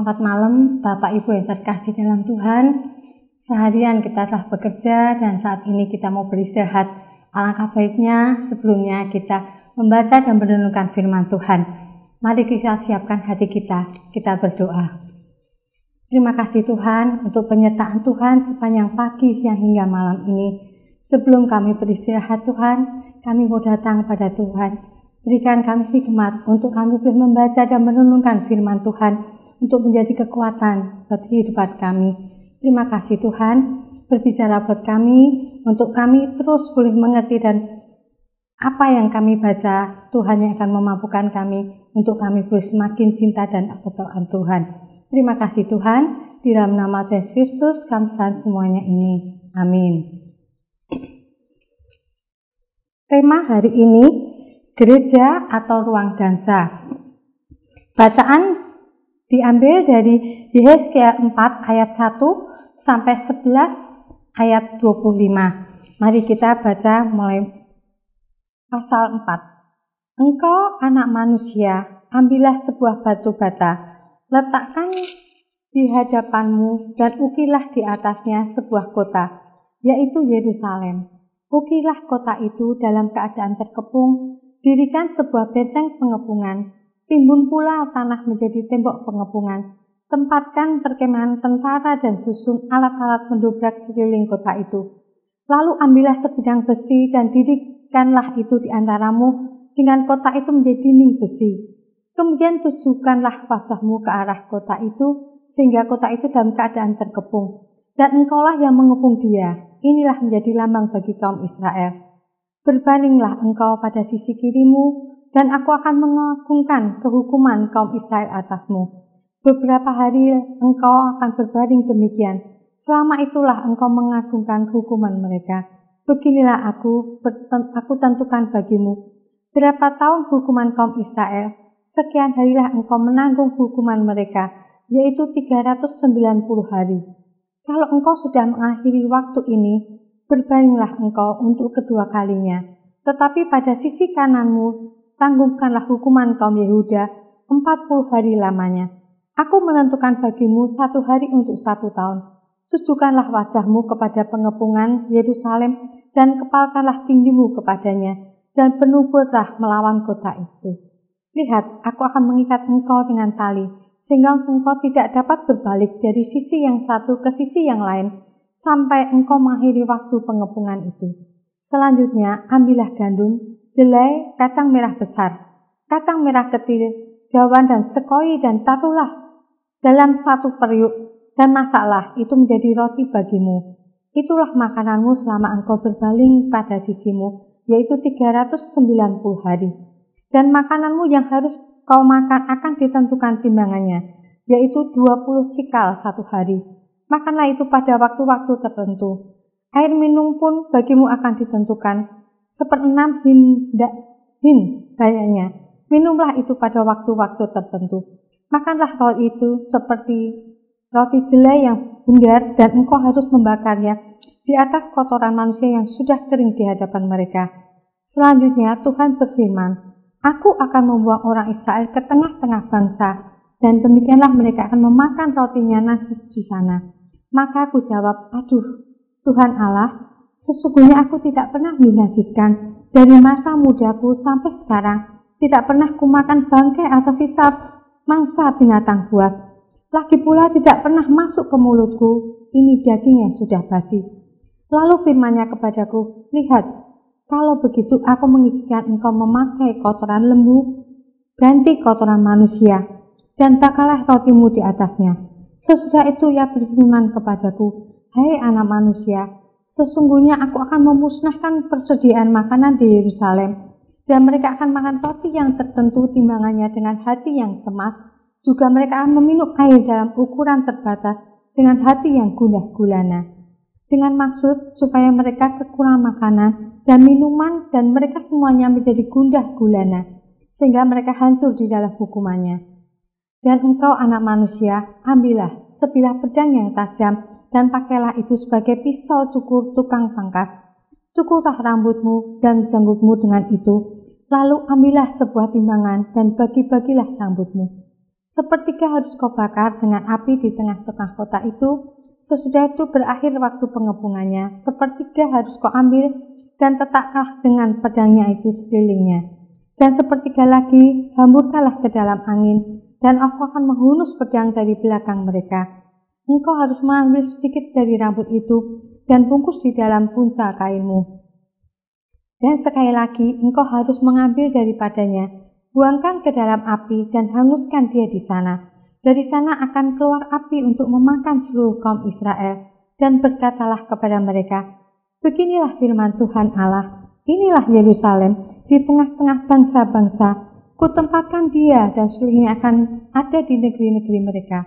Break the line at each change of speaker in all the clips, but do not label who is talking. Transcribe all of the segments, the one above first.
Selamat malam Bapak Ibu yang terkasih dalam Tuhan. Seharian kita telah bekerja dan saat ini kita mau beristirahat. Alangkah baiknya sebelumnya kita membaca dan merenungkan firman Tuhan. Mari kita siapkan hati kita, kita berdoa. Terima kasih Tuhan untuk penyertaan Tuhan sepanjang pagi, siang hingga malam ini. Sebelum kami beristirahat Tuhan, kami mau datang pada Tuhan. Berikan kami hikmat untuk kami boleh membaca dan merenungkan firman Tuhan untuk menjadi kekuatan bagi kehidupan kami. Terima kasih Tuhan, berbicara buat kami, untuk kami terus boleh mengerti dan apa yang kami baca, Tuhan yang akan memampukan kami untuk kami boleh semakin cinta dan ketaatan Tuhan. Terima kasih Tuhan, di dalam nama Yesus Kristus kami semuanya ini. Amin. Tema hari ini, gereja atau ruang dansa. Bacaan Diambil dari Yehezkiel 4 ayat 1 sampai 11 ayat 25. Mari kita baca mulai pasal 4. Engkau anak manusia, ambillah sebuah batu bata, letakkan di hadapanmu dan ukilah di atasnya sebuah kota, yaitu Yerusalem. Ukilah kota itu dalam keadaan terkepung, dirikan sebuah benteng pengepungan Timbun pula tanah menjadi tembok pengepungan. Tempatkan perkemahan tentara dan susun alat-alat mendobrak sekeliling kota itu. Lalu ambillah sebidang besi dan didikanlah itu di antaramu dengan kota itu menjadi dinding besi. Kemudian tujukanlah wajahmu ke arah kota itu sehingga kota itu dalam keadaan terkepung. Dan engkaulah yang mengepung dia. Inilah menjadi lambang bagi kaum Israel. Berbandinglah engkau pada sisi kirimu dan aku akan mengagungkan kehukuman kaum Israel atasmu. Beberapa hari engkau akan berbaring demikian. Selama itulah engkau mengagungkan hukuman mereka. Beginilah aku, aku tentukan bagimu. Berapa tahun hukuman kaum Israel, sekian harilah engkau menanggung hukuman mereka, yaitu 390 hari. Kalau engkau sudah mengakhiri waktu ini, berbaringlah engkau untuk kedua kalinya. Tetapi pada sisi kananmu tanggungkanlah hukuman kaum Yehuda empat puluh hari lamanya. Aku menentukan bagimu satu hari untuk satu tahun. Tujukanlah wajahmu kepada pengepungan Yerusalem dan kepalkanlah tinggimu kepadanya dan penubutlah melawan kota itu. Lihat, aku akan mengikat engkau dengan tali, sehingga engkau tidak dapat berbalik dari sisi yang satu ke sisi yang lain, sampai engkau mengakhiri waktu pengepungan itu. Selanjutnya, ambillah gandum, jelai, kacang merah besar, kacang merah kecil, jawan dan sekoi dan tarulas dalam satu periuk dan masaklah itu menjadi roti bagimu. Itulah makananmu selama engkau berbaling pada sisimu, yaitu 390 hari. Dan makananmu yang harus kau makan akan ditentukan timbangannya, yaitu 20 sikal satu hari. Makanlah itu pada waktu-waktu tertentu. Air minum pun bagimu akan ditentukan, seperenam hinda, hin Minumlah itu pada waktu-waktu tertentu. Makanlah roti itu seperti roti jelai yang bundar dan engkau harus membakarnya di atas kotoran manusia yang sudah kering di hadapan mereka. Selanjutnya Tuhan berfirman, Aku akan membuang orang Israel ke tengah-tengah bangsa, dan demikianlah mereka akan memakan rotinya najis di sana. Maka aku jawab, aduh, Tuhan Allah, Sesungguhnya aku tidak pernah dinajiskan dari masa mudaku sampai sekarang. Tidak pernah kumakan bangkai atau sisa mangsa binatang buas. Lagi pula tidak pernah masuk ke mulutku. Ini daging yang sudah basi. Lalu firmannya kepadaku, lihat, kalau begitu aku mengizinkan engkau memakai kotoran lembu ganti kotoran manusia dan takalah rotimu di atasnya. Sesudah itu ia berfirman kepadaku, Hai anak manusia, sesungguhnya aku akan memusnahkan persediaan makanan di Yerusalem, dan mereka akan makan roti yang tertentu timbangannya dengan hati yang cemas, juga mereka akan meminum air dalam ukuran terbatas dengan hati yang gundah gulana. Dengan maksud supaya mereka kekurangan makanan dan minuman dan mereka semuanya menjadi gundah gulana, sehingga mereka hancur di dalam hukumannya. Dan engkau anak manusia, ambillah sebilah pedang yang tajam, dan pakailah itu sebagai pisau cukur tukang pangkas. Cukurlah rambutmu dan janggutmu dengan itu, lalu ambillah sebuah timbangan dan bagi-bagilah rambutmu. Sepertiga harus kau bakar dengan api di tengah-tengah kota itu, sesudah itu berakhir waktu pengepungannya, sepertiga harus kau ambil dan tetaklah dengan pedangnya itu sekelilingnya. Dan sepertiga lagi, hamburkanlah ke dalam angin, dan aku akan menghunus pedang dari belakang mereka. Engkau harus mengambil sedikit dari rambut itu dan bungkus di dalam punca kainmu. Dan sekali lagi, engkau harus mengambil daripadanya, buangkan ke dalam api dan hanguskan dia di sana. Dari sana akan keluar api untuk memakan seluruh kaum Israel. Dan berkatalah kepada mereka, Beginilah firman Tuhan Allah, inilah Yerusalem di tengah-tengah bangsa-bangsa, Kutempatkan dia dan seluruhnya akan ada di negeri-negeri mereka.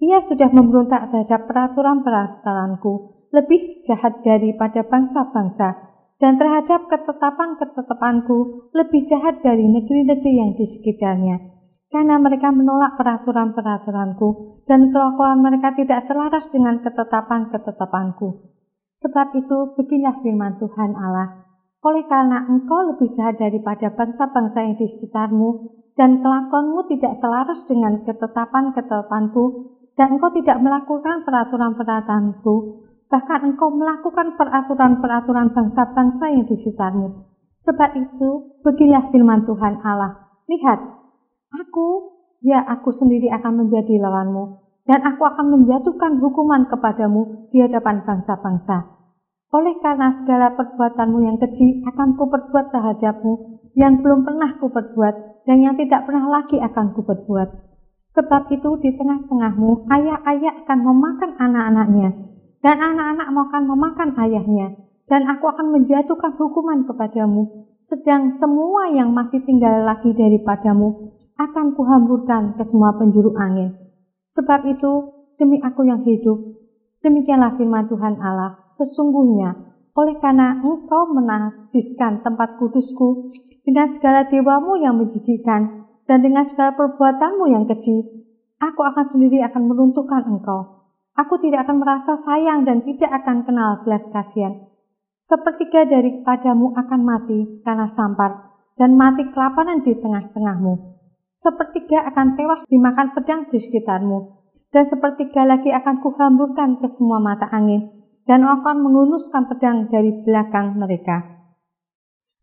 Ia sudah memberontak terhadap peraturan-peraturanku lebih jahat daripada bangsa-bangsa dan terhadap ketetapan-ketetapanku lebih jahat dari negeri-negeri yang di sekitarnya. Karena mereka menolak peraturan-peraturanku dan kelakuan mereka tidak selaras dengan ketetapan-ketetapanku. Sebab itu, beginilah firman Tuhan Allah. Oleh karena engkau lebih jahat daripada bangsa-bangsa yang di sekitarmu, dan kelakonmu tidak selaras dengan ketetapan-ketetapanku, dan engkau tidak melakukan peraturan-peraturanku, bahkan engkau melakukan peraturan-peraturan bangsa-bangsa yang di sekitarmu. Sebab itu, beginilah firman Tuhan Allah. Lihat, aku, ya aku sendiri akan menjadi lawanmu, dan aku akan menjatuhkan hukuman kepadamu di hadapan bangsa-bangsa oleh karena segala perbuatanmu yang kecil akan kuperbuat terhadapmu, yang belum pernah kuperbuat, dan yang tidak pernah lagi akan kuperbuat. Sebab itu di tengah-tengahmu ayah-ayah akan memakan anak-anaknya, dan anak-anak akan memakan ayahnya, dan aku akan menjatuhkan hukuman kepadamu, sedang semua yang masih tinggal lagi daripadamu akan kuhamburkan ke semua penjuru angin. Sebab itu, demi aku yang hidup, Demikianlah firman Tuhan Allah, sesungguhnya oleh karena engkau menajiskan tempat kudusku dengan segala dewamu yang menjijikan dan dengan segala perbuatanmu yang keji, aku akan sendiri akan meruntuhkan engkau. Aku tidak akan merasa sayang dan tidak akan kenal belas kasihan. Sepertiga daripadamu akan mati karena sampar dan mati kelaparan di tengah-tengahmu. Sepertiga akan tewas dimakan pedang di sekitarmu dan sepertiga lagi akan kuhamburkan ke semua mata angin, dan akan mengunuskan pedang dari belakang mereka.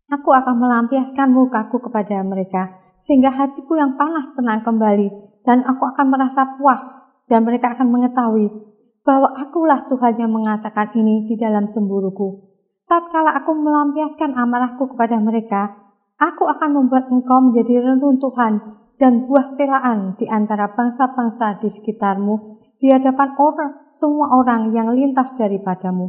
Aku akan melampiaskan mukaku kepada mereka, sehingga hatiku yang panas tenang kembali, dan aku akan merasa puas, dan mereka akan mengetahui bahwa akulah Tuhan yang mengatakan ini di dalam cemburuku. Tatkala aku melampiaskan amarahku kepada mereka, aku akan membuat engkau menjadi reruntuhan dan buah celaan di antara bangsa-bangsa di sekitarmu di hadapan orang semua orang yang lintas daripadamu.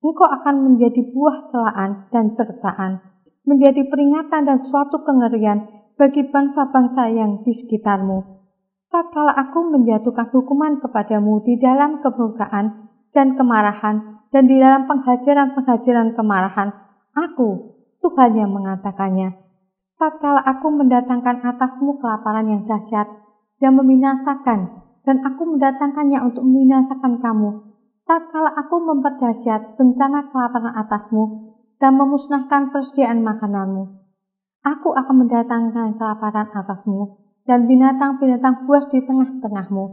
Engkau akan menjadi buah celaan dan cercaan, menjadi peringatan dan suatu kengerian bagi bangsa-bangsa yang di sekitarmu. tak kala aku menjatuhkan hukuman kepadamu di dalam keburukan dan kemarahan dan di dalam penghajaran-penghajaran kemarahan, aku Tuhan yang mengatakannya tatkala aku mendatangkan atasmu kelaparan yang dahsyat dan membinasakan, dan aku mendatangkannya untuk membinasakan kamu. Tatkala aku memperdahsyat bencana kelaparan atasmu dan memusnahkan persediaan makananmu. Aku akan mendatangkan kelaparan atasmu dan binatang-binatang buas di tengah-tengahmu.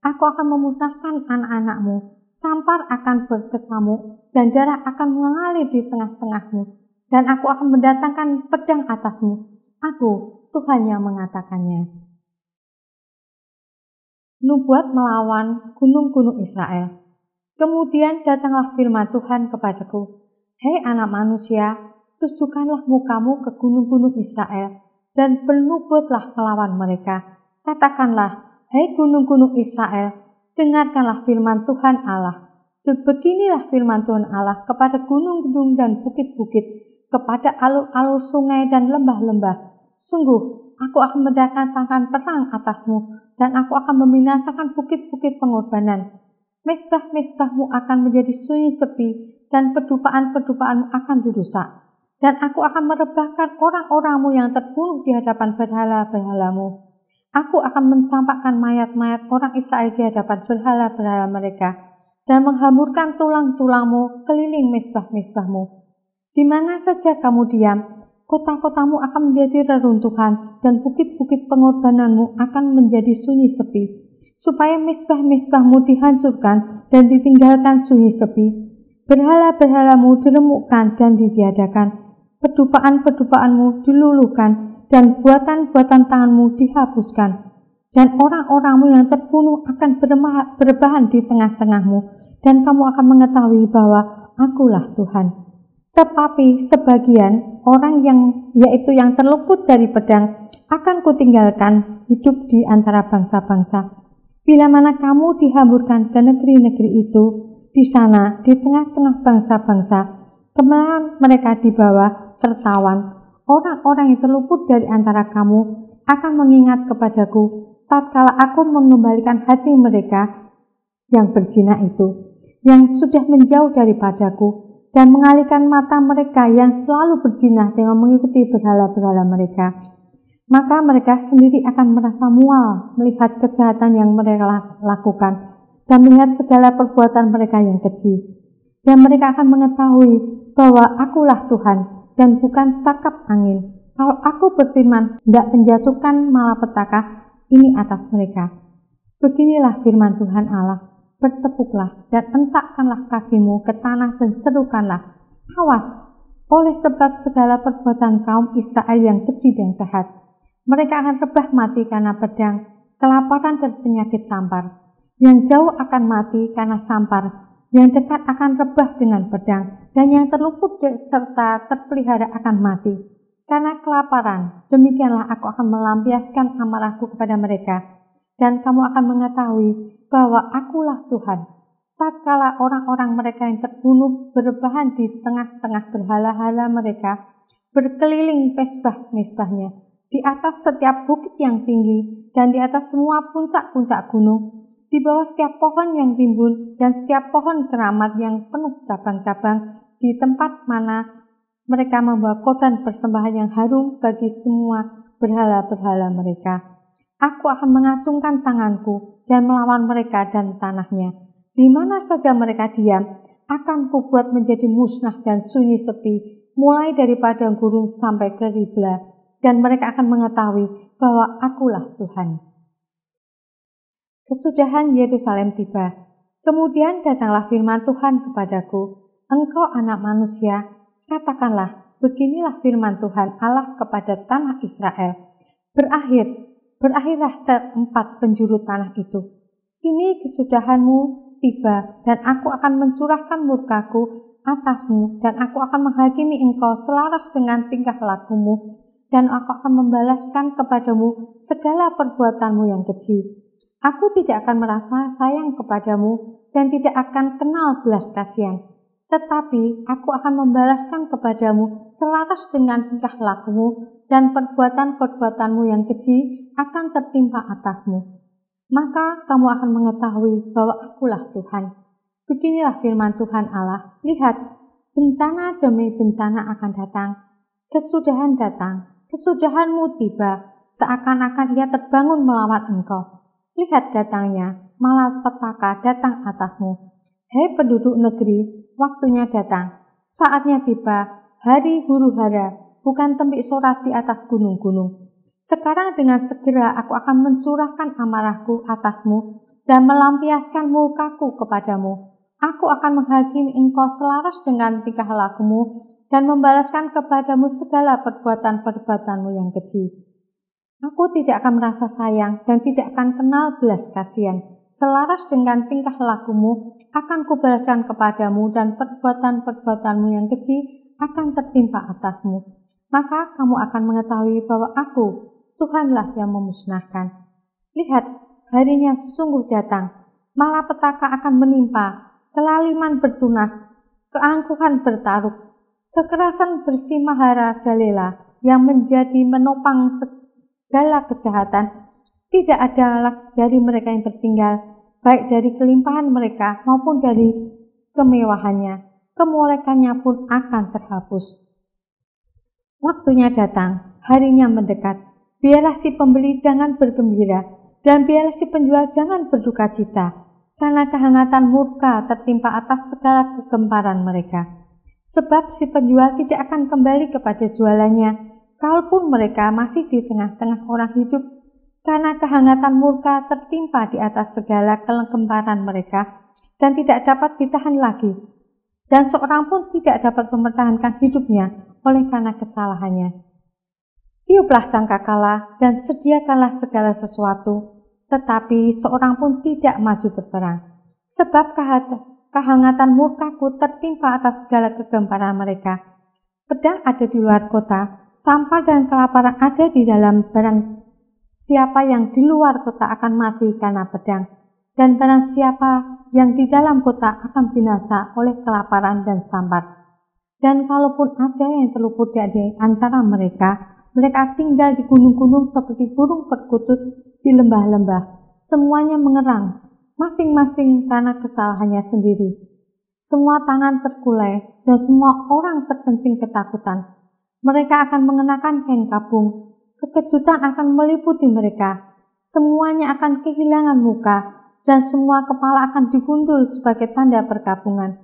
Aku akan memusnahkan anak-anakmu, sampar akan berkecamuk, dan darah akan mengalir di tengah-tengahmu. Dan aku akan mendatangkan pedang atasmu, Aku, Tuhan yang mengatakannya. Nubuat melawan gunung-gunung Israel. Kemudian datanglah firman Tuhan kepadaku, Hei anak manusia, tunjukkanlah mukamu ke gunung-gunung Israel, dan penubuatlah melawan mereka. Katakanlah, Hei gunung-gunung Israel, dengarkanlah firman Tuhan Allah. Dan beginilah firman Tuhan Allah kepada gunung-gunung dan bukit-bukit, kepada alur-alur sungai dan lembah-lembah, Sungguh, aku akan mendatangkan perang atasmu, dan aku akan membinasakan bukit-bukit pengorbanan. Mesbah-mesbahmu akan menjadi sunyi sepi, dan pedupaan-pedupaanmu akan dirusak. Dan aku akan merebahkan orang-orangmu yang terbunuh di hadapan berhala-berhalamu. Aku akan mencampakkan mayat-mayat orang Israel di hadapan berhala-berhala mereka, dan menghamburkan tulang-tulangmu keliling mesbah-mesbahmu. Di mana saja kamu diam, Kota-kotamu akan menjadi reruntuhan dan bukit-bukit pengorbananmu akan menjadi sunyi sepi. Supaya misbah-misbahmu dihancurkan dan ditinggalkan sunyi sepi. Berhala-berhalamu diremukkan dan ditiadakan. Pedupaan-pedupaanmu diluluhkan dan buatan-buatan tanganmu dihapuskan dan orang-orangmu yang terbunuh akan berbahan di tengah-tengahmu, dan kamu akan mengetahui bahwa Akulah Tuhan. Tetapi sebagian orang yang yaitu yang terluput dari pedang akan kutinggalkan hidup di antara bangsa-bangsa. Bila mana kamu dihamburkan ke negeri-negeri itu, di sana, di tengah-tengah bangsa-bangsa, kemarin mereka dibawa tertawan. Orang-orang yang terluput dari antara kamu akan mengingat kepadaku tatkala aku mengembalikan hati mereka yang berjina itu, yang sudah menjauh daripadaku, dan mengalihkan mata mereka yang selalu berjinah dengan mengikuti berhala-berhala mereka. Maka mereka sendiri akan merasa mual melihat kejahatan yang mereka lakukan dan melihat segala perbuatan mereka yang keji. Dan mereka akan mengetahui bahwa akulah Tuhan dan bukan cakap angin. Kalau aku berfirman, tidak menjatuhkan malapetaka ini atas mereka. Beginilah firman Tuhan Allah bertepuklah dan entakkanlah kakimu ke tanah dan serukanlah, awas, oleh sebab segala perbuatan kaum Israel yang keji dan jahat. Mereka akan rebah mati karena pedang, kelaparan dan penyakit sampar. Yang jauh akan mati karena sampar, yang dekat akan rebah dengan pedang, dan yang terluput serta terpelihara akan mati. Karena kelaparan, demikianlah aku akan melampiaskan amarahku kepada mereka, dan kamu akan mengetahui bahwa akulah Tuhan. Tatkala orang-orang mereka yang terbunuh berbahan di tengah-tengah berhala-hala mereka, berkeliling mesbah-mesbahnya, di atas setiap bukit yang tinggi, dan di atas semua puncak-puncak gunung, di bawah setiap pohon yang rimbun, dan setiap pohon keramat yang penuh cabang-cabang, di tempat mana mereka membawa korban persembahan yang harum bagi semua berhala-berhala mereka. Aku akan mengacungkan tanganku dan melawan mereka dan tanahnya. Di mana saja mereka diam, akan kubuat menjadi musnah dan sunyi sepi, mulai dari padang gurun sampai ke Ribla, dan mereka akan mengetahui bahwa akulah Tuhan. Kesudahan Yerusalem tiba. Kemudian datanglah firman Tuhan kepadaku, Engkau anak manusia, katakanlah, beginilah firman Tuhan Allah kepada tanah Israel. Berakhir berakhirlah keempat penjuru tanah itu. Kini kesudahanmu tiba, dan aku akan mencurahkan murkaku atasmu, dan aku akan menghakimi engkau selaras dengan tingkah lakumu, dan aku akan membalaskan kepadamu segala perbuatanmu yang kecil. Aku tidak akan merasa sayang kepadamu, dan tidak akan kenal belas kasihan tetapi aku akan membalaskan kepadamu selaras dengan tingkah lakumu dan perbuatan-perbuatanmu yang keji akan tertimpa atasmu. Maka kamu akan mengetahui bahwa akulah Tuhan. Beginilah firman Tuhan Allah, lihat, bencana demi bencana akan datang. Kesudahan datang, kesudahanmu tiba, seakan-akan ia terbangun melawat engkau. Lihat datangnya, malapetaka datang atasmu. Hei penduduk negeri, waktunya datang. Saatnya tiba, hari huru hara, bukan tembik sorak di atas gunung-gunung. Sekarang dengan segera aku akan mencurahkan amarahku atasmu dan melampiaskan mukaku kepadamu. Aku akan menghakimi engkau selaras dengan tingkah lakumu dan membalaskan kepadamu segala perbuatan-perbuatanmu yang kecil. Aku tidak akan merasa sayang dan tidak akan kenal belas kasihan selaras dengan tingkah lakumu, akan kubalaskan kepadamu dan perbuatan-perbuatanmu yang kecil akan tertimpa atasmu. Maka kamu akan mengetahui bahwa aku, Tuhanlah yang memusnahkan. Lihat, harinya sungguh datang. Malapetaka akan menimpa, kelaliman bertunas, keangkuhan bertaruk, kekerasan bersimahara jalela yang menjadi menopang segala kejahatan tidak ada alat dari mereka yang tertinggal, baik dari kelimpahan mereka maupun dari kemewahannya. Kemolekannya pun akan terhapus. Waktunya datang, harinya mendekat. Biarlah si pembeli jangan bergembira, dan biarlah si penjual jangan berduka cita, karena kehangatan murka tertimpa atas segala kegemparan mereka. Sebab si penjual tidak akan kembali kepada jualannya, kalaupun mereka masih di tengah-tengah orang hidup karena kehangatan murka tertimpa di atas segala kelengkemparan mereka dan tidak dapat ditahan lagi. Dan seorang pun tidak dapat mempertahankan hidupnya oleh karena kesalahannya. Tiuplah kalah dan sediakanlah segala sesuatu, tetapi seorang pun tidak maju berperang. Sebab kehangatan murkaku tertimpa atas segala kegemparan mereka. Pedang ada di luar kota, sampah dan kelaparan ada di dalam barang siapa yang di luar kota akan mati karena pedang, dan barang siapa yang di dalam kota akan binasa oleh kelaparan dan sambat. Dan kalaupun ada yang terluput di antara mereka, mereka tinggal di gunung-gunung seperti burung perkutut di lembah-lembah. Semuanya mengerang, masing-masing karena kesalahannya sendiri. Semua tangan terkulai dan semua orang terkencing ketakutan. Mereka akan mengenakan kain kapung Kekejutan akan meliputi mereka. Semuanya akan kehilangan muka dan semua kepala akan digundul sebagai tanda perkabungan.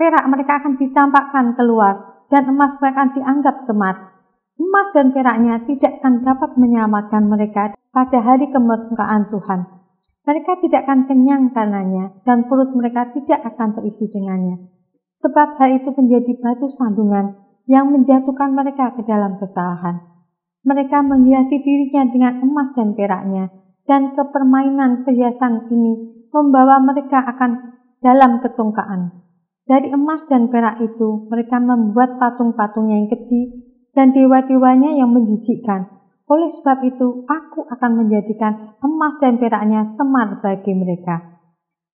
Perak mereka akan dicampakkan keluar dan emas mereka akan dianggap cemar. Emas dan peraknya tidak akan dapat menyelamatkan mereka pada hari kemerdekaan Tuhan. Mereka tidak akan kenyang karenanya dan perut mereka tidak akan terisi dengannya. Sebab hal itu menjadi batu sandungan yang menjatuhkan mereka ke dalam kesalahan. Mereka menghiasi dirinya dengan emas dan peraknya, dan kepermainan perhiasan ini membawa mereka akan dalam ketungkaan. Dari emas dan perak itu, mereka membuat patung-patung yang kecil dan dewa-dewanya yang menjijikkan. Oleh sebab itu, aku akan menjadikan emas dan peraknya cemar bagi mereka.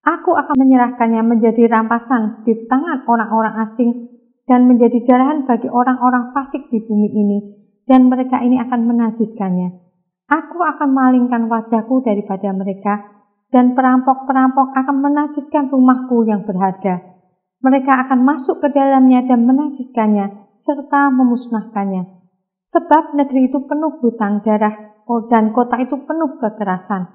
Aku akan menyerahkannya menjadi rampasan di tangan orang-orang asing dan menjadi jalan bagi orang-orang fasik di bumi ini dan mereka ini akan menajiskannya. Aku akan malingkan wajahku daripada mereka, dan perampok-perampok akan menajiskan rumahku yang berharga. Mereka akan masuk ke dalamnya dan menajiskannya, serta memusnahkannya. Sebab negeri itu penuh hutang darah, dan kota itu penuh kekerasan.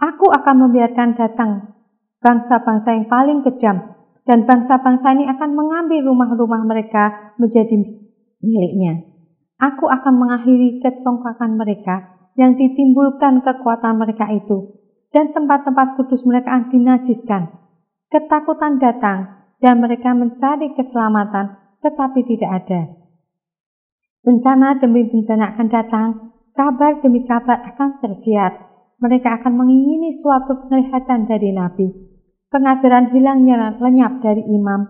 Aku akan membiarkan datang bangsa-bangsa yang paling kejam, dan bangsa-bangsa ini akan mengambil rumah-rumah mereka menjadi miliknya. Aku akan mengakhiri ketongkakan mereka yang ditimbulkan kekuatan mereka itu, dan tempat-tempat kudus mereka dinajiskan. Ketakutan datang, dan mereka mencari keselamatan, tetapi tidak ada. Bencana demi bencana akan datang, kabar demi kabar akan tersiar. Mereka akan mengingini suatu penglihatan dari nabi. Pengajaran hilangnya lenyap dari imam,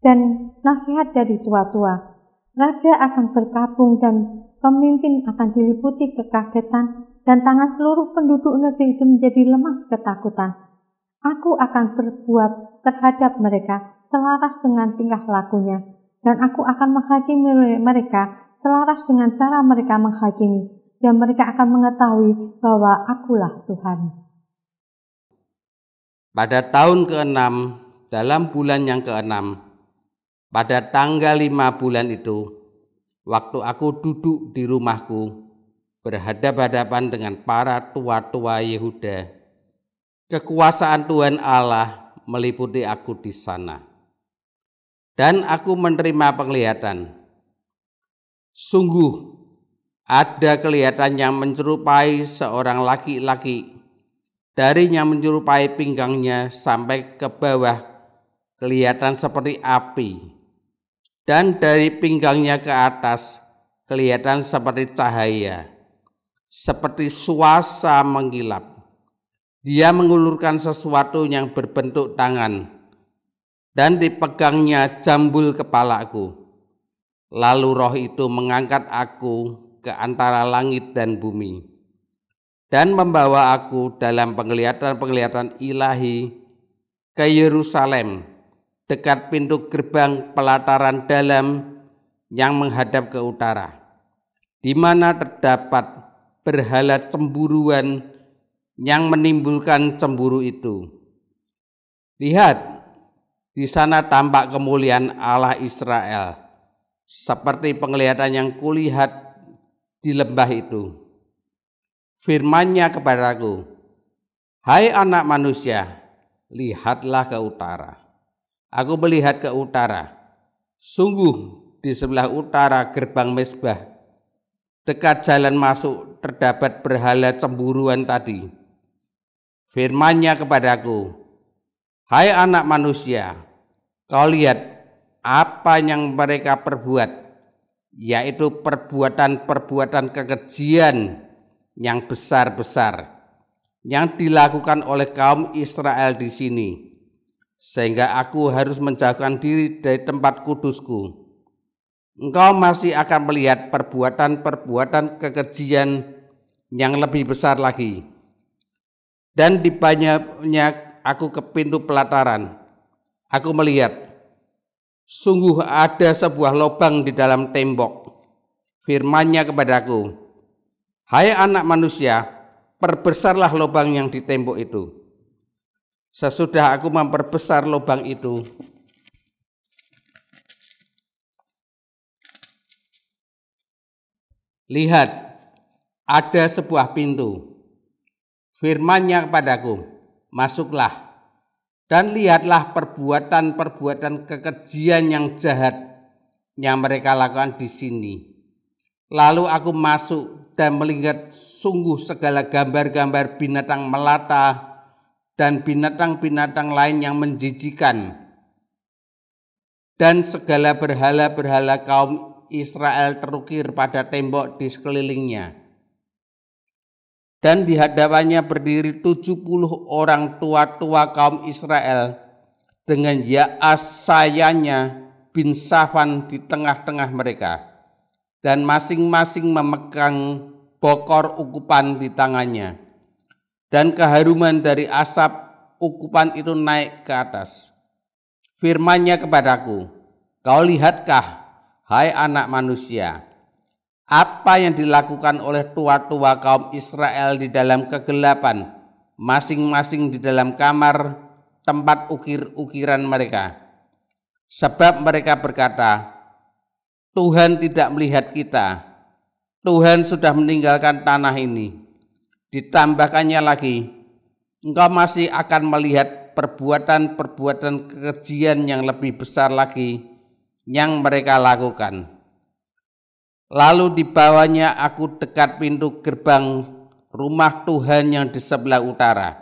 dan nasihat dari tua-tua. Raja akan berkabung dan pemimpin akan diliputi kekagetan dan tangan seluruh penduduk negeri itu menjadi lemas ketakutan. Aku akan berbuat terhadap mereka selaras dengan tingkah lakunya dan aku akan menghakimi mereka selaras dengan cara mereka menghakimi dan mereka akan mengetahui bahwa akulah Tuhan.
Pada tahun ke-6 dalam bulan yang ke-6 pada tanggal lima bulan itu, waktu aku duduk di rumahku berhadapan-hadapan dengan para tua-tua Yehuda, kekuasaan Tuhan Allah meliputi aku di sana. Dan aku menerima penglihatan. Sungguh ada kelihatan yang menyerupai seorang laki-laki. Darinya menyerupai pinggangnya sampai ke bawah, kelihatan seperti api dan dari pinggangnya ke atas kelihatan seperti cahaya, seperti suasa menggilap. Dia mengulurkan sesuatu yang berbentuk tangan dan dipegangnya jambul kepalaku. Lalu roh itu mengangkat aku ke antara langit dan bumi dan membawa aku dalam penglihatan-penglihatan ilahi ke Yerusalem dekat pintu gerbang pelataran dalam yang menghadap ke utara, di mana terdapat berhala cemburuan yang menimbulkan cemburu itu. Lihat, di sana tampak kemuliaan Allah Israel, seperti penglihatan yang kulihat di lembah itu. Firmannya kepadaku, Hai anak manusia, lihatlah ke utara Aku melihat ke utara. Sungguh di sebelah utara gerbang mesbah, dekat jalan masuk terdapat berhala cemburuan tadi. Firmannya kepadaku, Hai anak manusia, kau lihat apa yang mereka perbuat, yaitu perbuatan-perbuatan kekejian yang besar-besar yang dilakukan oleh kaum Israel di sini sehingga aku harus menjauhkan diri dari tempat kudusku. Engkau masih akan melihat perbuatan-perbuatan kekejian yang lebih besar lagi. Dan di banyaknya aku ke pintu pelataran, aku melihat sungguh ada sebuah lubang di dalam tembok. Firmannya kepadaku, Hai anak manusia, perbesarlah lubang yang di tembok itu sesudah aku memperbesar lubang itu lihat ada sebuah pintu firmannya kepadaku masuklah dan lihatlah perbuatan-perbuatan kekejian yang jahat yang mereka lakukan di sini lalu aku masuk dan melihat sungguh segala gambar-gambar binatang melata dan binatang-binatang lain yang menjijikan dan segala berhala-berhala kaum Israel terukir pada tembok di sekelilingnya. Dan di hadapannya berdiri 70 orang tua-tua kaum Israel dengan Yaas sayanya bin Safan di tengah-tengah mereka. Dan masing-masing memegang bokor ukupan di tangannya dan keharuman dari asap ukupan itu naik ke atas. Firmannya kepadaku, kau lihatkah, hai anak manusia, apa yang dilakukan oleh tua-tua kaum Israel di dalam kegelapan, masing-masing di dalam kamar tempat ukir-ukiran mereka. Sebab mereka berkata, Tuhan tidak melihat kita, Tuhan sudah meninggalkan tanah ini ditambahkannya lagi engkau masih akan melihat perbuatan-perbuatan kekejian yang lebih besar lagi yang mereka lakukan. Lalu dibawanya aku dekat pintu gerbang rumah Tuhan yang di sebelah utara.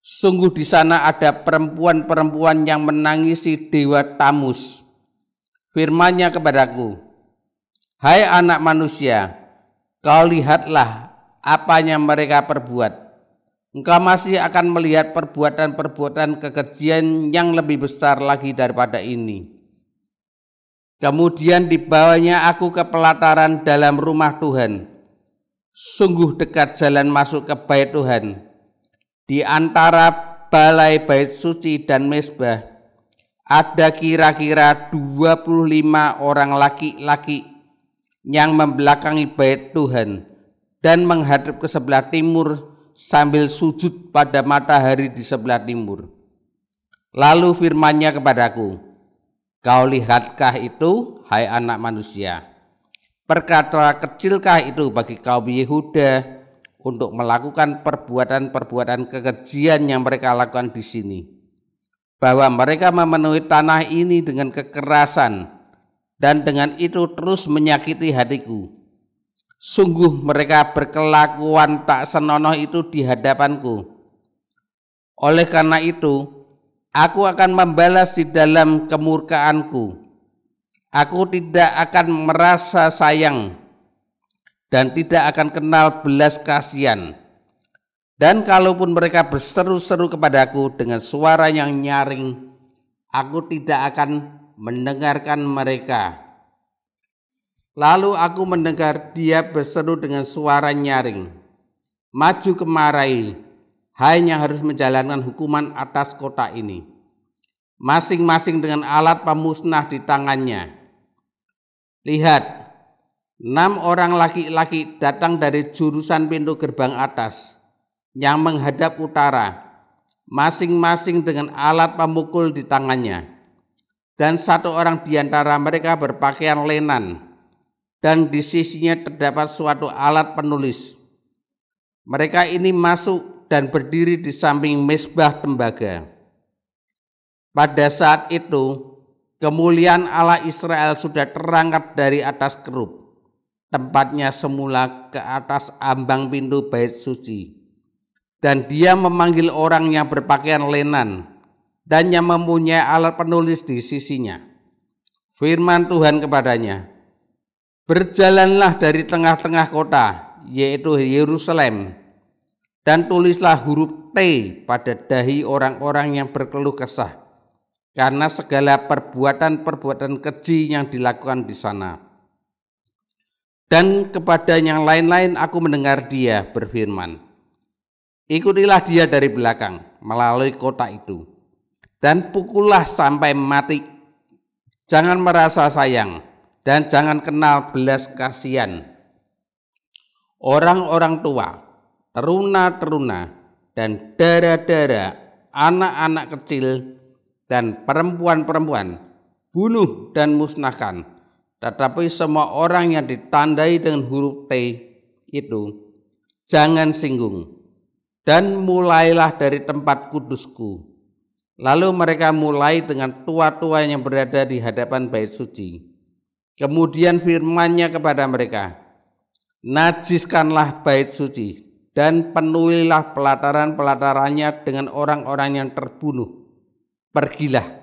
Sungguh di sana ada perempuan-perempuan yang menangisi Dewa Tamus. Firmannya kepadaku, Hai anak manusia, kau lihatlah apanya mereka perbuat. Engkau masih akan melihat perbuatan-perbuatan kekejian yang lebih besar lagi daripada ini. Kemudian dibawanya aku ke pelataran dalam rumah Tuhan. Sungguh dekat jalan masuk ke bait Tuhan. Di antara balai bait suci dan mesbah ada kira-kira 25 orang laki-laki yang membelakangi bait Tuhan dan menghadap ke sebelah timur sambil sujud pada matahari di sebelah timur. Lalu firmannya kepadaku, Kau lihatkah itu, hai anak manusia? Perkata kecilkah itu bagi kaum Yehuda untuk melakukan perbuatan-perbuatan kekejian yang mereka lakukan di sini? Bahwa mereka memenuhi tanah ini dengan kekerasan dan dengan itu terus menyakiti hatiku Sungguh mereka berkelakuan tak senonoh itu di hadapanku. Oleh karena itu, aku akan membalas di dalam kemurkaanku. Aku tidak akan merasa sayang dan tidak akan kenal belas kasihan. Dan kalaupun mereka berseru-seru kepadaku dengan suara yang nyaring, aku tidak akan mendengarkan mereka Lalu aku mendengar dia berseru dengan suara nyaring. Maju kemarai, hanya harus menjalankan hukuman atas kota ini. Masing-masing dengan alat pemusnah di tangannya. Lihat, enam orang laki-laki datang dari jurusan pintu gerbang atas yang menghadap utara, masing-masing dengan alat pemukul di tangannya. Dan satu orang di antara mereka berpakaian lenan, dan di sisinya terdapat suatu alat penulis. Mereka ini masuk dan berdiri di samping mesbah tembaga. Pada saat itu, kemuliaan Allah Israel sudah terangkat dari atas kerub. Tempatnya semula ke atas ambang pintu bait suci. Dan dia memanggil orang yang berpakaian lenan dan yang mempunyai alat penulis di sisinya. Firman Tuhan kepadanya, Berjalanlah dari tengah-tengah kota, yaitu Yerusalem, dan tulislah huruf T pada dahi orang-orang yang berkeluh kesah, karena segala perbuatan-perbuatan keji yang dilakukan di sana. Dan kepada yang lain-lain aku mendengar dia berfirman, Ikutilah dia dari belakang melalui kota itu, dan pukullah sampai mati. Jangan merasa sayang, dan jangan kenal belas kasihan. Orang-orang tua, teruna-teruna, dan dara-dara anak-anak kecil dan perempuan-perempuan, bunuh dan musnahkan. Tetapi semua orang yang ditandai dengan huruf T itu, jangan singgung. Dan mulailah dari tempat kudusku. Lalu mereka mulai dengan tua-tua yang berada di hadapan bait suci Kemudian firmannya kepada mereka, najiskanlah bait suci dan penuhilah pelataran-pelatarannya dengan orang-orang yang terbunuh. Pergilah.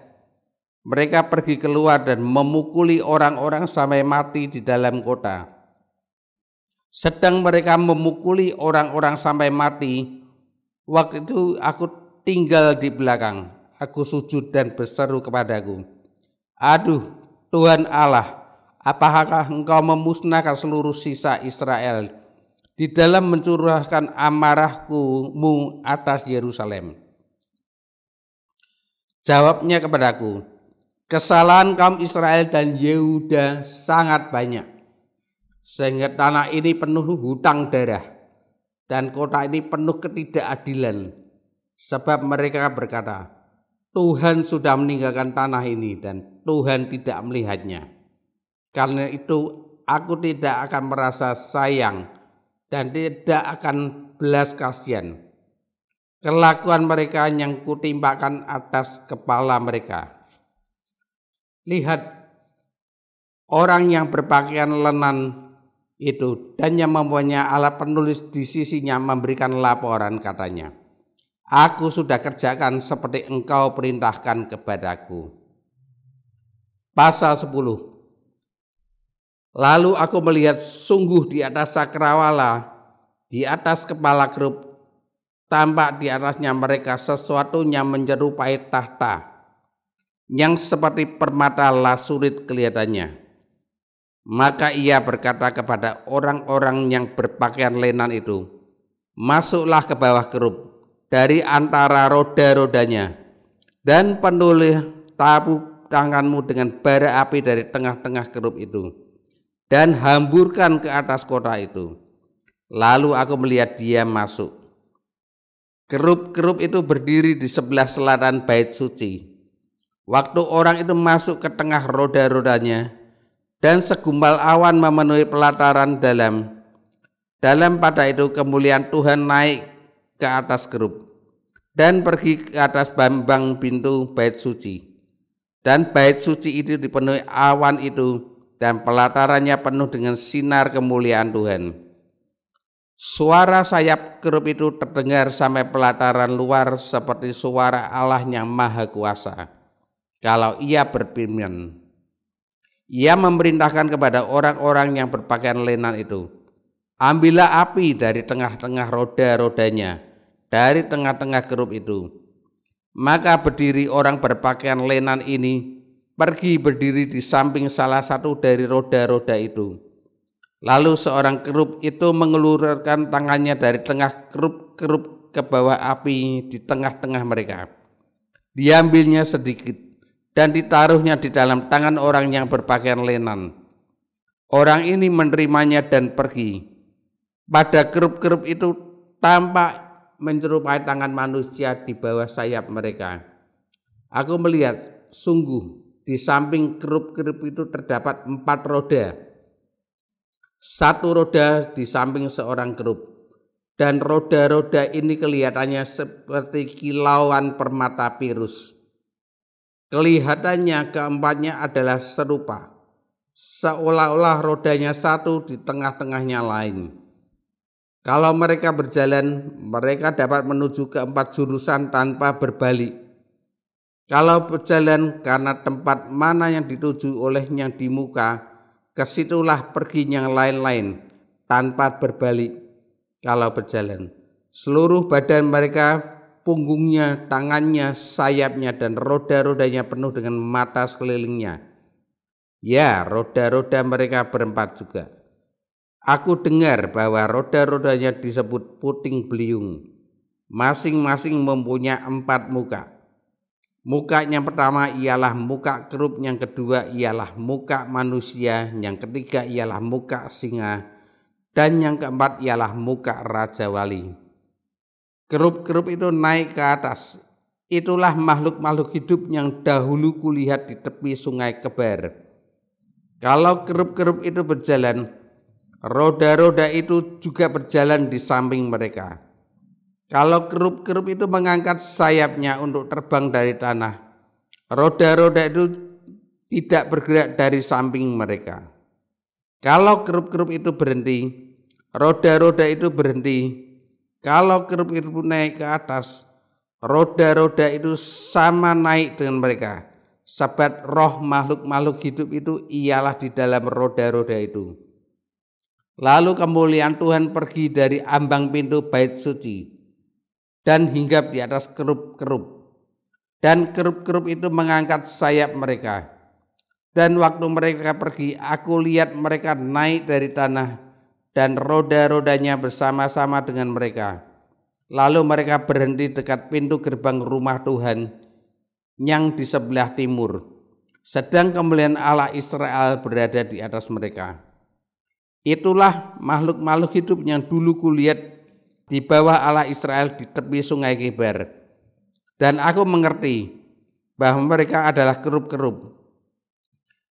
Mereka pergi keluar dan memukuli orang-orang sampai mati di dalam kota. Sedang mereka memukuli orang-orang sampai mati, waktu itu aku tinggal di belakang. Aku sujud dan berseru kepadaku. Aduh, Tuhan Allah, Apakah engkau memusnahkan seluruh sisa Israel di dalam mencurahkan amarahku mu atas Yerusalem? Jawabnya kepadaku, kesalahan kaum Israel dan Yehuda sangat banyak. Sehingga tanah ini penuh hutang darah dan kota ini penuh ketidakadilan. Sebab mereka berkata, Tuhan sudah meninggalkan tanah ini dan Tuhan tidak melihatnya. Karena itu aku tidak akan merasa sayang dan tidak akan belas kasihan. Kelakuan mereka yang kutimpakan atas kepala mereka. Lihat orang yang berpakaian lenan itu dan yang mempunyai alat penulis di sisinya memberikan laporan katanya. Aku sudah kerjakan seperti engkau perintahkan kepadaku. Pasal 10 Lalu aku melihat sungguh di atas sakrawala, di atas kepala kerub, tampak di atasnya mereka sesuatu yang menyerupai tahta, yang seperti permata lasurit kelihatannya. Maka ia berkata kepada orang-orang yang berpakaian lenan itu, Masuklah ke bawah kerub dari antara roda-rodanya, dan penulis tabu tanganmu dengan bara api dari tengah-tengah kerub itu.' dan hamburkan ke atas kota itu. Lalu aku melihat dia masuk. Kerup-kerup itu berdiri di sebelah selatan bait suci. Waktu orang itu masuk ke tengah roda-rodanya dan segumpal awan memenuhi pelataran dalam. Dalam pada itu kemuliaan Tuhan naik ke atas kerup dan pergi ke atas bambang pintu bait suci. Dan bait suci itu dipenuhi awan itu dan pelatarannya penuh dengan sinar kemuliaan Tuhan. Suara sayap kerub itu terdengar sampai pelataran luar seperti suara Allah yang maha kuasa. Kalau ia berpimpin, ia memerintahkan kepada orang-orang yang berpakaian lenan itu, ambillah api dari tengah-tengah roda-rodanya, dari tengah-tengah kerub itu. Maka berdiri orang berpakaian lenan ini pergi berdiri di samping salah satu dari roda-roda itu. Lalu seorang kerup itu mengelurkan tangannya dari tengah kerup-kerup ke bawah api di tengah-tengah mereka. Diambilnya sedikit dan ditaruhnya di dalam tangan orang yang berpakaian lenan. Orang ini menerimanya dan pergi. Pada kerup-kerup itu tampak menyerupai tangan manusia di bawah sayap mereka. Aku melihat, sungguh di samping kerup-kerup itu terdapat empat roda. Satu roda di samping seorang kerup. Dan roda-roda ini kelihatannya seperti kilauan permata virus. Kelihatannya keempatnya adalah serupa. Seolah-olah rodanya satu di tengah-tengahnya lain. Kalau mereka berjalan, mereka dapat menuju ke empat jurusan tanpa berbalik. Kalau berjalan karena tempat mana yang dituju olehnya di muka, ke situlah pergi yang lain-lain tanpa berbalik. Kalau berjalan, seluruh badan mereka, punggungnya, tangannya, sayapnya, dan roda-rodanya penuh dengan mata sekelilingnya. Ya, roda-roda mereka berempat juga. Aku dengar bahwa roda-rodanya disebut puting beliung. Masing-masing mempunyai empat muka. Muka yang pertama ialah muka kerup, yang kedua ialah muka manusia, yang ketiga ialah muka singa, dan yang keempat ialah muka raja wali. Kerup-kerup itu naik ke atas. Itulah makhluk-makhluk hidup yang dahulu kulihat di tepi sungai Kebar. Kalau kerup-kerup itu berjalan, roda-roda itu juga berjalan di samping mereka. Kalau kerup-kerup itu mengangkat sayapnya untuk terbang dari tanah. Roda-roda itu tidak bergerak dari samping mereka. Kalau kerup-kerup itu berhenti, roda-roda itu berhenti. Kalau kerup kerup naik ke atas, roda-roda itu sama naik dengan mereka. Sebab roh makhluk-makhluk hidup itu ialah di dalam roda-roda itu. Lalu kemuliaan Tuhan pergi dari ambang pintu bait suci dan hinggap di atas kerup-kerup. Dan kerup-kerup itu mengangkat sayap mereka. Dan waktu mereka pergi, aku lihat mereka naik dari tanah dan roda-rodanya bersama-sama dengan mereka. Lalu mereka berhenti dekat pintu gerbang rumah Tuhan yang di sebelah timur. Sedang kemuliaan Allah Israel berada di atas mereka. Itulah makhluk-makhluk hidup yang dulu kulihat di bawah Allah Israel di tepi sungai Kibar. Dan aku mengerti bahwa mereka adalah kerub-kerub,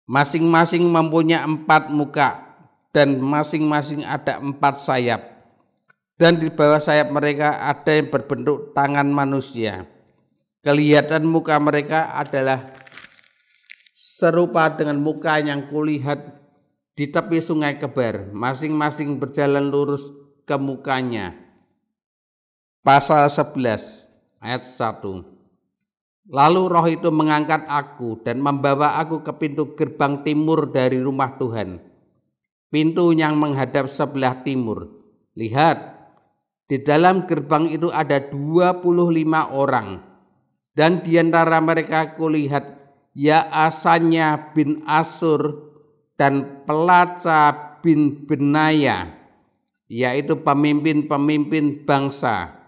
Masing-masing mempunyai empat muka dan masing-masing ada empat sayap. Dan di bawah sayap mereka ada yang berbentuk tangan manusia. Kelihatan muka mereka adalah serupa dengan muka yang kulihat di tepi sungai Kebar. Masing-masing berjalan lurus ke mukanya pasal 11 ayat 1. Lalu roh itu mengangkat aku dan membawa aku ke pintu gerbang timur dari rumah Tuhan. Pintu yang menghadap sebelah timur. Lihat, di dalam gerbang itu ada 25 orang. Dan di antara mereka kulihat ya Asanya bin Asur dan Pelaca bin Benaya, yaitu pemimpin-pemimpin bangsa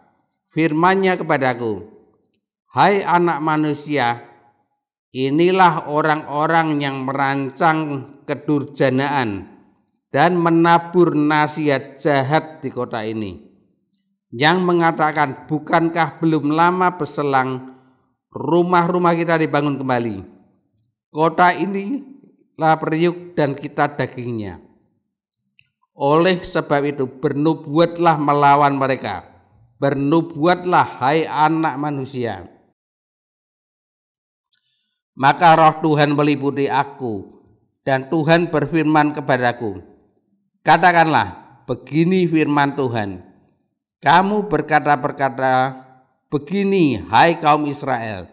firmannya kepadaku, Hai anak manusia, inilah orang-orang yang merancang kedurjanaan dan menabur nasihat jahat di kota ini. Yang mengatakan, bukankah belum lama berselang rumah-rumah kita dibangun kembali. Kota ini lah periuk dan kita dagingnya. Oleh sebab itu bernubuatlah melawan mereka bernubuatlah hai anak manusia. Maka roh Tuhan meliputi aku dan Tuhan berfirman kepadaku. Katakanlah begini firman Tuhan. Kamu berkata-berkata begini hai kaum Israel.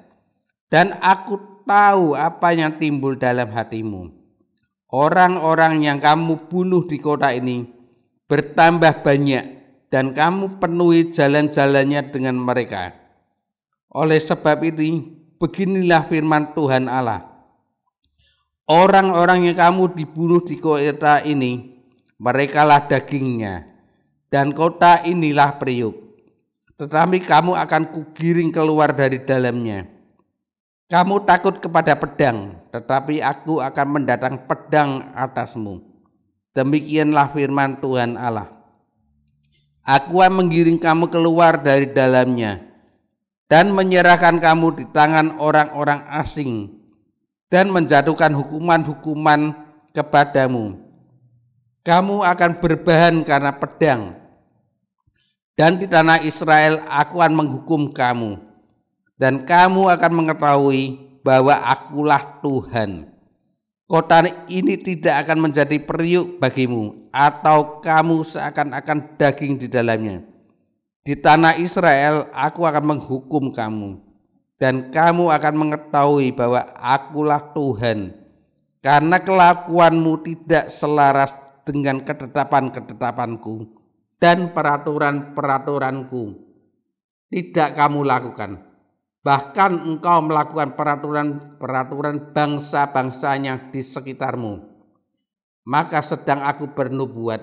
Dan aku tahu apa yang timbul dalam hatimu. Orang-orang yang kamu bunuh di kota ini bertambah banyak dan kamu penuhi jalan-jalannya dengan mereka. Oleh sebab ini, beginilah firman Tuhan Allah. Orang-orang yang kamu dibunuh di kota ini, merekalah dagingnya, dan kota inilah periuk. Tetapi kamu akan kugiring keluar dari dalamnya. Kamu takut kepada pedang, tetapi aku akan mendatang pedang atasmu. Demikianlah firman Tuhan Allah. Aku akan menggiring kamu keluar dari dalamnya dan menyerahkan kamu di tangan orang-orang asing dan menjatuhkan hukuman-hukuman kepadamu. Kamu akan berbahan karena pedang dan di tanah Israel aku akan menghukum kamu dan kamu akan mengetahui bahwa akulah Tuhan. Kota ini tidak akan menjadi periuk bagimu atau kamu seakan-akan daging di dalamnya. Di tanah Israel aku akan menghukum kamu dan kamu akan mengetahui bahwa akulah Tuhan karena kelakuanmu tidak selaras dengan ketetapan-ketetapanku dan peraturan-peraturanku tidak kamu lakukan. Bahkan engkau melakukan peraturan-peraturan bangsa-bangsanya di sekitarmu maka sedang aku bernubuat,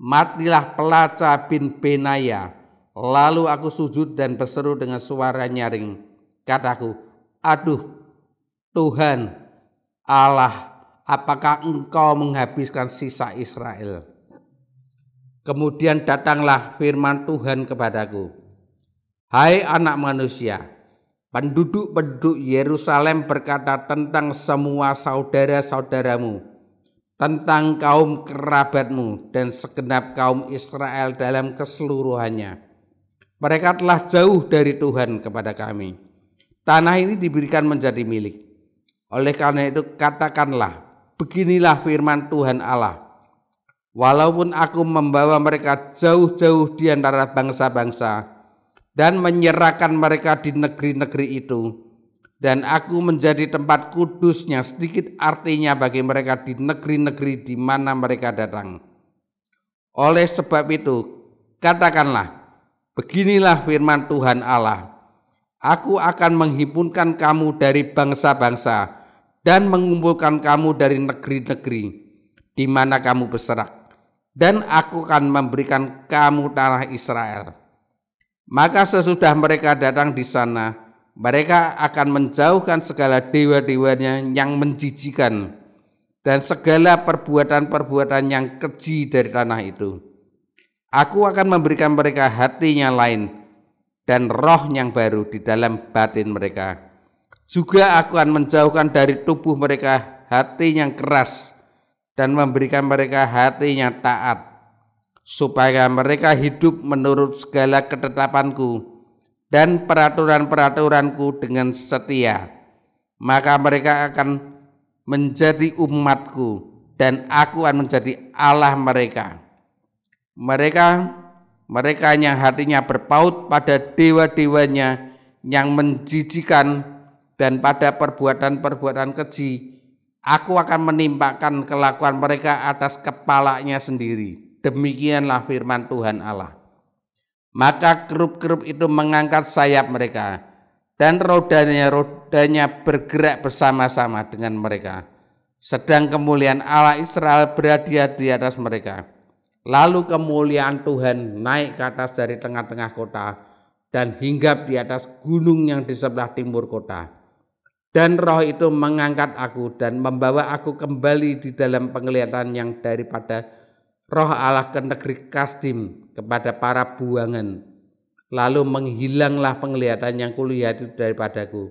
matilah pelaca bin Benaya. Lalu aku sujud dan berseru dengan suara nyaring. Kataku, aduh Tuhan Allah, apakah engkau menghabiskan sisa Israel? Kemudian datanglah firman Tuhan kepadaku. Hai anak manusia, penduduk-penduduk Yerusalem berkata tentang semua saudara-saudaramu tentang kaum kerabatmu dan segenap kaum Israel dalam keseluruhannya. Mereka telah jauh dari Tuhan kepada kami. Tanah ini diberikan menjadi milik. Oleh karena itu katakanlah, beginilah firman Tuhan Allah. Walaupun aku membawa mereka jauh-jauh di antara bangsa-bangsa dan menyerahkan mereka di negeri-negeri itu, dan aku menjadi tempat kudusnya sedikit artinya bagi mereka di negeri-negeri di mana mereka datang. Oleh sebab itu, katakanlah, beginilah firman Tuhan Allah, Aku akan menghimpunkan kamu dari bangsa-bangsa dan mengumpulkan kamu dari negeri-negeri di mana kamu berserak dan aku akan memberikan kamu tanah Israel. Maka sesudah mereka datang di sana, mereka akan menjauhkan segala dewa-dewanya yang menjijikan dan segala perbuatan-perbuatan yang keji dari tanah itu. Aku akan memberikan mereka hatinya lain dan roh yang baru di dalam batin mereka. Juga aku akan menjauhkan dari tubuh mereka hati yang keras dan memberikan mereka hati yang taat supaya mereka hidup menurut segala ketetapanku dan peraturan-peraturanku dengan setia, maka mereka akan menjadi umatku dan aku akan menjadi Allah mereka. Mereka mereka yang hatinya berpaut pada dewa-dewanya yang menjijikan dan pada perbuatan-perbuatan keji, aku akan menimpakan kelakuan mereka atas kepalanya sendiri. Demikianlah firman Tuhan Allah. Maka kerup-kerup itu mengangkat sayap mereka dan rodanya-rodanya bergerak bersama-sama dengan mereka. Sedang kemuliaan Allah Israel berada di atas mereka. Lalu kemuliaan Tuhan naik ke atas dari tengah-tengah kota dan hinggap di atas gunung yang di sebelah timur kota. Dan roh itu mengangkat aku dan membawa aku kembali di dalam penglihatan yang daripada roh Allah ke negeri Kasdim kepada para buangan. Lalu menghilanglah penglihatan yang kulihat itu daripadaku.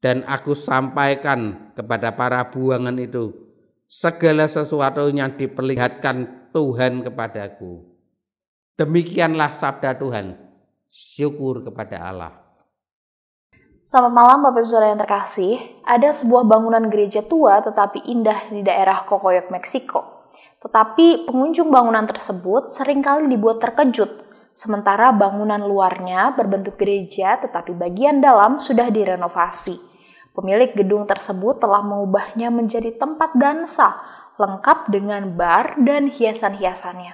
Dan aku sampaikan kepada para buangan itu segala sesuatu yang diperlihatkan Tuhan kepadaku. Demikianlah sabda Tuhan. Syukur kepada Allah.
Selamat malam Bapak Ibu Saudara yang terkasih. Ada sebuah bangunan gereja tua tetapi indah di daerah Kokoyok, Meksiko. Tetapi pengunjung bangunan tersebut seringkali dibuat terkejut, sementara bangunan luarnya berbentuk gereja tetapi bagian dalam sudah direnovasi. Pemilik gedung tersebut telah mengubahnya menjadi tempat dansa, lengkap dengan bar dan hiasan-hiasannya.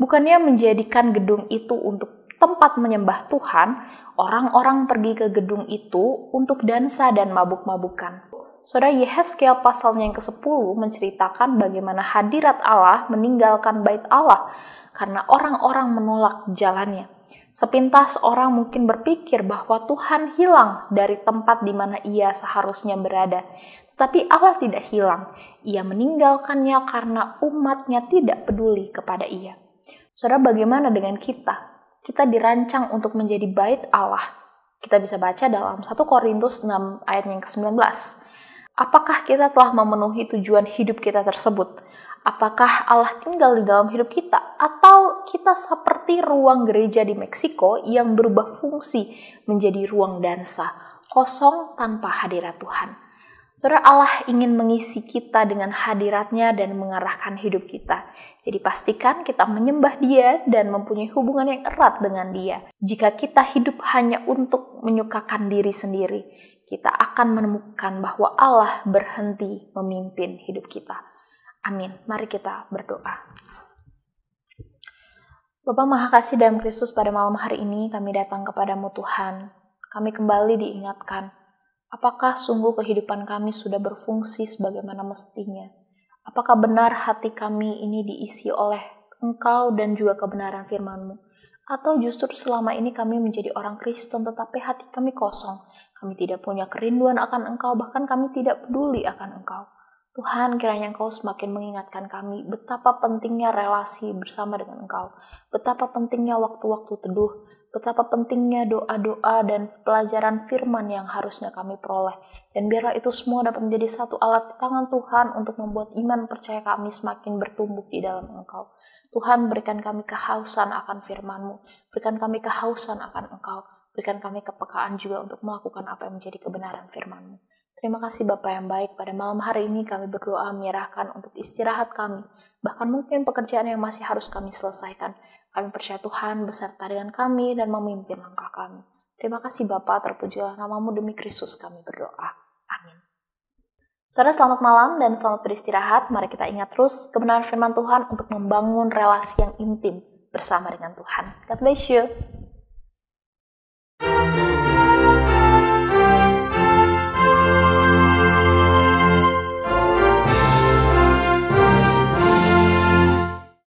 Bukannya menjadikan gedung itu untuk tempat menyembah Tuhan, orang-orang pergi ke gedung itu untuk dansa dan mabuk-mabukan. Saudara Yehezkel pasalnya yang ke-10 menceritakan bagaimana hadirat Allah meninggalkan bait Allah karena orang-orang menolak jalannya. Sepintas orang mungkin berpikir bahwa Tuhan hilang dari tempat di mana ia seharusnya berada. Tetapi Allah tidak hilang. Ia meninggalkannya karena umatnya tidak peduli kepada ia. Saudara, bagaimana dengan kita? Kita dirancang untuk menjadi bait Allah. Kita bisa baca dalam 1 Korintus 6 ayat yang ke-19. Apakah kita telah memenuhi tujuan hidup kita tersebut? Apakah Allah tinggal di dalam hidup kita? Atau kita seperti ruang gereja di Meksiko yang berubah fungsi menjadi ruang dansa, kosong tanpa hadirat Tuhan. Saudara Allah ingin mengisi kita dengan hadiratnya dan mengarahkan hidup kita. Jadi pastikan kita menyembah dia dan mempunyai hubungan yang erat dengan dia. Jika kita hidup hanya untuk menyukakan diri sendiri, kita akan menemukan bahwa Allah berhenti memimpin hidup kita. Amin. Mari kita berdoa. Bapak Maha Kasih dalam Kristus pada malam hari ini kami datang kepadamu Tuhan. Kami kembali diingatkan, apakah sungguh kehidupan kami sudah berfungsi sebagaimana mestinya? Apakah benar hati kami ini diisi oleh engkau dan juga kebenaran firmanmu? Atau justru selama ini kami menjadi orang Kristen tetapi hati kami kosong kami tidak punya kerinduan akan Engkau, bahkan kami tidak peduli akan Engkau. Tuhan, kiranya Engkau semakin mengingatkan kami betapa pentingnya relasi bersama dengan Engkau, betapa pentingnya waktu-waktu teduh, betapa pentingnya doa-doa dan pelajaran firman yang harusnya kami peroleh. Dan biarlah itu semua dapat menjadi satu alat tangan Tuhan untuk membuat iman percaya kami semakin bertumbuh di dalam Engkau. Tuhan berikan kami kehausan akan firman-Mu, berikan kami kehausan akan Engkau, Berikan kami kepekaan juga untuk melakukan apa yang menjadi kebenaran firman-Mu. Terima kasih Bapak yang baik, pada malam hari ini kami berdoa menyerahkan untuk istirahat kami, bahkan mungkin pekerjaan yang masih harus kami selesaikan. Kami percaya Tuhan beserta dengan kami dan memimpin langkah kami. Terima kasih Bapak, terpujilah namamu demi Kristus kami berdoa. Amin. Saudara selamat malam dan selamat beristirahat. Mari kita ingat terus kebenaran firman Tuhan untuk membangun relasi yang intim bersama dengan Tuhan. God bless you.